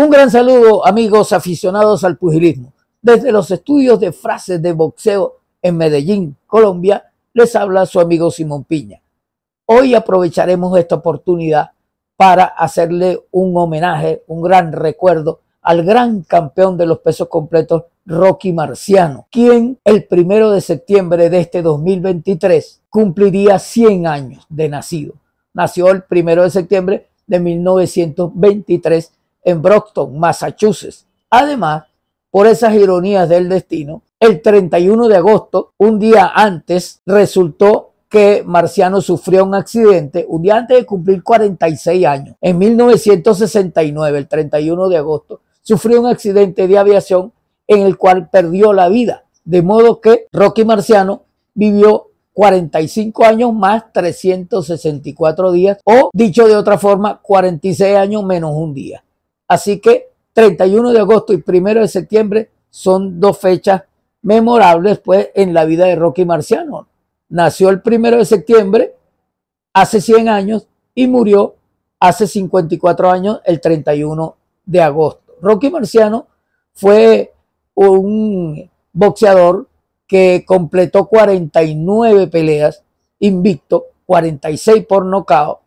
Un gran saludo, amigos aficionados al pugilismo. Desde los estudios de frases de boxeo en Medellín, Colombia, les habla su amigo Simón Piña. Hoy aprovecharemos esta oportunidad para hacerle un homenaje, un gran recuerdo al gran campeón de los pesos completos, Rocky Marciano, quien el primero de septiembre de este 2023 cumpliría 100 años de nacido. Nació el primero de septiembre de 1923 en Brockton, Massachusetts. Además, por esas ironías del destino, el 31 de agosto, un día antes, resultó que Marciano sufrió un accidente un día antes de cumplir 46 años. En 1969, el 31 de agosto, sufrió un accidente de aviación en el cual perdió la vida. De modo que Rocky Marciano vivió 45 años más 364 días, o dicho de otra forma, 46 años menos un día. Así que 31 de agosto y 1 de septiembre son dos fechas memorables pues, en la vida de Rocky Marciano. Nació el 1 de septiembre hace 100 años y murió hace 54 años el 31 de agosto. Rocky Marciano fue un boxeador que completó 49 peleas invicto, 46 por nocao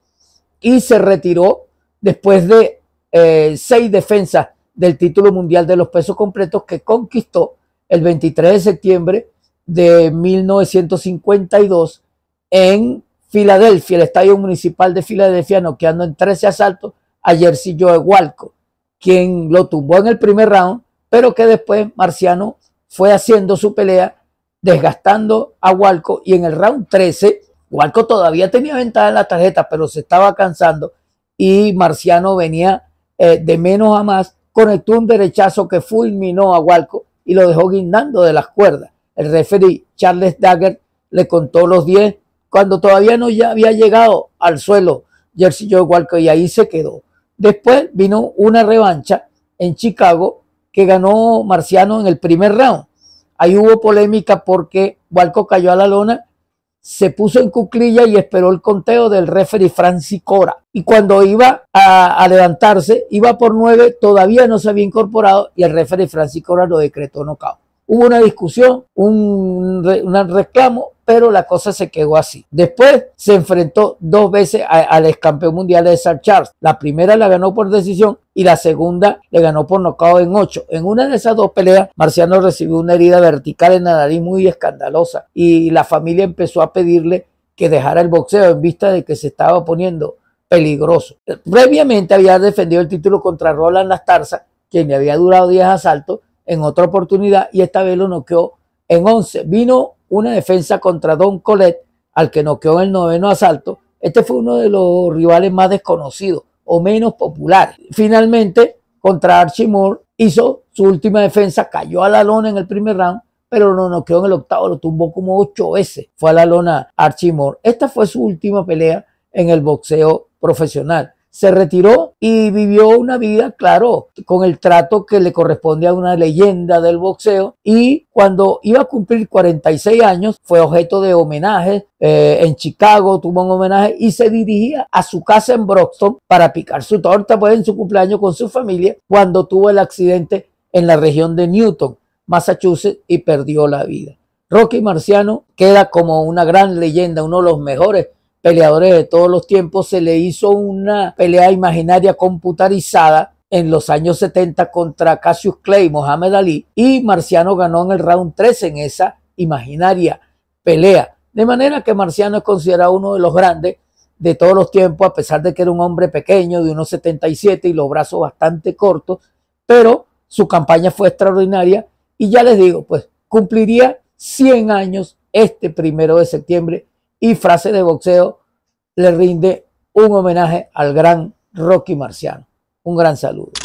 y se retiró después de eh, seis defensas del título mundial de los pesos completos que conquistó el 23 de septiembre de 1952 en Filadelfia, el Estadio Municipal de Filadelfia, noqueando en 13 asaltos a Jersey Joe Walco, quien lo tumbó en el primer round, pero que después Marciano fue haciendo su pelea, desgastando a Walco y en el round 13, Walco todavía tenía ventaja en la tarjeta, pero se estaba cansando y Marciano venía eh, de menos a más, conectó un derechazo que fulminó a Walco y lo dejó guindando de las cuerdas. El referee Charles Dagger le contó los 10 cuando todavía no ya había llegado al suelo Jersey Joe Walco y ahí se quedó. Después vino una revancha en Chicago que ganó Marciano en el primer round. Ahí hubo polémica porque Walco cayó a la lona se puso en cuclilla y esperó el conteo del referee Francis Cora. Y cuando iba a, levantarse, iba por nueve, todavía no se había incorporado y el referee Francis Cora lo decretó nocao. Hubo una discusión, un, un reclamo, pero la cosa se quedó así. Después se enfrentó dos veces al ex campeón mundial de Sir Charles. La primera la ganó por decisión y la segunda le ganó por nocao en ocho. En una de esas dos peleas, Marciano recibió una herida vertical en la nariz muy escandalosa y la familia empezó a pedirle que dejara el boxeo en vista de que se estaba poniendo peligroso. Previamente había defendido el título contra Roland Tarzas, quien le había durado 10 asaltos en otra oportunidad y esta vez lo noqueó en 11. Vino una defensa contra Don Colet, al que noqueó en el noveno asalto. Este fue uno de los rivales más desconocidos o menos populares. Finalmente, contra Archie Moore, hizo su última defensa, cayó a la lona en el primer round, pero no noqueó en el octavo, lo tumbó como ocho veces. Fue a la lona Archie Moore. Esta fue su última pelea en el boxeo profesional se retiró y vivió una vida, claro, con el trato que le corresponde a una leyenda del boxeo. Y cuando iba a cumplir 46 años, fue objeto de homenaje eh, en Chicago, tuvo un homenaje y se dirigía a su casa en Broxton para picar su torta pues, en su cumpleaños con su familia cuando tuvo el accidente en la región de Newton, Massachusetts, y perdió la vida. Rocky Marciano queda como una gran leyenda, uno de los mejores peleadores de todos los tiempos, se le hizo una pelea imaginaria computarizada en los años 70 contra Cassius Clay, Mohamed Ali, y Marciano ganó en el round 3 en esa imaginaria pelea. De manera que Marciano es considerado uno de los grandes de todos los tiempos, a pesar de que era un hombre pequeño, de unos 77 y los brazos bastante cortos, pero su campaña fue extraordinaria y ya les digo, pues cumpliría 100 años este primero de septiembre y Frase de Boxeo le rinde un homenaje al gran Rocky Marciano. Un gran saludo.